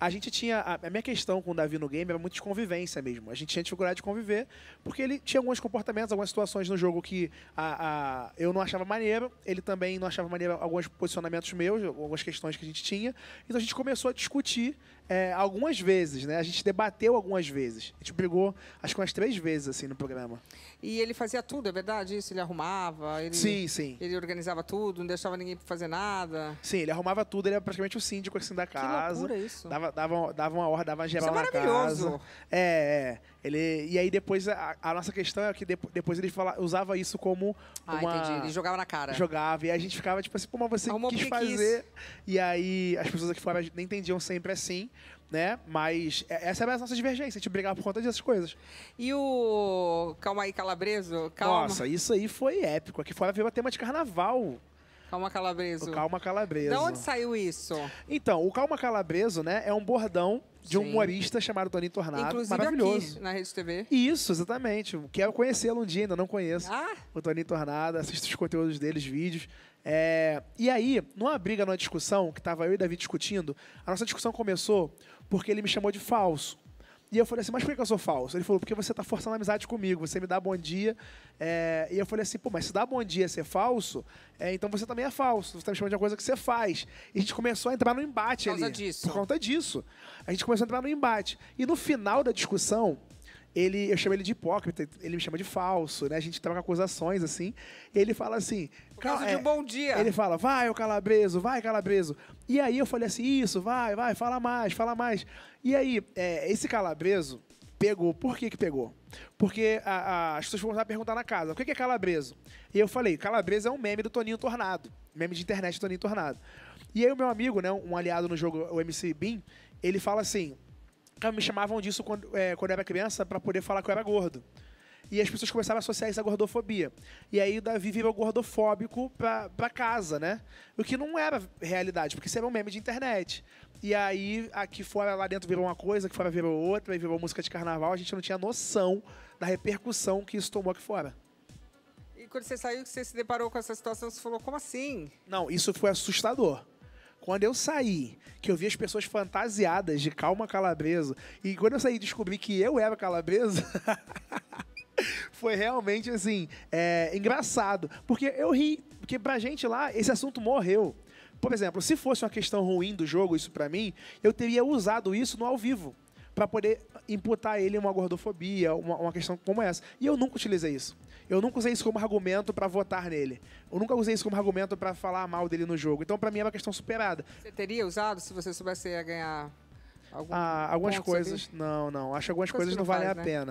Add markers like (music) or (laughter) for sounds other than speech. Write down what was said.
a gente tinha. A, minha questão com o Davi no game era muito de convivência mesmo. A gente tinha dificuldade de conviver, porque ele tinha alguns comportamentos, algumas situações no jogo que a, a, eu não achava maneiro, ele também não achava maneiro alguns posicionamentos meus, algumas questões que a gente tinha. Então a gente começou a discutir é, algumas vezes, né? A gente debateu algumas vezes. A gente brigou, acho que umas três vezes, assim, no programa. E ele fazia tudo, é verdade isso? Ele arrumava? Ele, sim, sim. Ele organizava tudo, não deixava ninguém fazer nada? Sim, ele arrumava tudo, ele era praticamente o síndico, assim, da casa. Que loucura isso. Dava, dava, dava uma hora, dava uma geral isso é maravilhoso. na casa. É, é. Ele, e aí depois, a, a nossa questão é que depois ele fala, usava isso como ah, uma... entendi. Ele jogava na cara. Jogava. E a gente ficava tipo assim, pô, mas você Arrumou quis fazer. Quis. E aí as pessoas aqui fora nem entendiam sempre assim né? Mas é, essa é a nossa divergência, a gente brigar por conta dessas coisas. E o. Calma aí, Calabreso? Calma. Nossa, isso aí foi épico. Aqui fora veio o tema de carnaval. Calma Calabreso. O Calma Calabreso. De onde saiu isso? Então, o Calma Calabreso, né, é um bordão de um humorista chamado Tony Tornado. Inclusive maravilhoso. Aqui, na Rede TV. Isso, exatamente. Quero conhecê-lo um dia, ainda não conheço. Ah. O Tony Tornado, assisto os conteúdos deles, vídeos. É... E aí, numa briga, numa discussão, que tava eu e Davi discutindo, a nossa discussão começou porque ele me chamou de falso. E eu falei assim, mas por que eu sou falso? Ele falou, porque você tá forçando amizade comigo, você me dá bom dia. É... E eu falei assim, pô, mas se dar bom dia é ser falso, é, então você também é falso. Você tá me chamando de uma coisa que você faz. E a gente começou a entrar no embate por causa ali. Disso. Por conta disso. A gente começou a entrar no embate. E no final da discussão, ele, eu chamo ele de hipócrita, ele me chama de falso, né? A gente troca acusações, assim. Ele fala assim... Por causa de um é, bom dia. Ele fala, vai, o calabreso, vai, calabreso. E aí eu falei assim, isso, vai, vai, fala mais, fala mais. E aí, é, esse calabreso pegou. Por que que pegou? Porque a, a, as pessoas começaram a perguntar na casa, o que, que é calabreso? E eu falei, calabreso é um meme do Toninho Tornado. Meme de internet do Toninho Tornado. E aí o meu amigo, né, um aliado no jogo, o MC Bean, ele fala assim... Então, me chamavam disso quando, é, quando eu era criança para poder falar que eu era gordo. E as pessoas começaram a associar isso à gordofobia. E aí o Davi virou gordofóbico pra, pra casa, né? O que não era realidade, porque isso era um meme de internet. E aí, aqui fora, lá dentro virou uma coisa, aqui fora virou outra, e virou música de carnaval. A gente não tinha noção da repercussão que isso tomou aqui fora. E quando você saiu, que você se deparou com essa situação, você falou, como assim? Não, isso foi assustador. Quando eu saí, que eu vi as pessoas fantasiadas de calma calabreso, e quando eu saí descobri que eu era calabreso. (laughs) foi realmente assim, é, engraçado. Porque eu ri, porque pra gente lá, esse assunto morreu. Por exemplo, se fosse uma questão ruim do jogo, isso para mim, eu teria usado isso no ao vivo para poder imputar ele uma gordofobia, uma, uma, questão como essa. E eu nunca utilizei isso. Eu nunca usei isso como argumento para votar nele. Eu nunca usei isso como argumento para falar mal dele no jogo. Então, para mim, é uma questão superada. Você teria usado se você soubesse ganhar Algum ah, algumas coisas. Ali? Não, não. Acho que algumas coisas não valem a né? pena.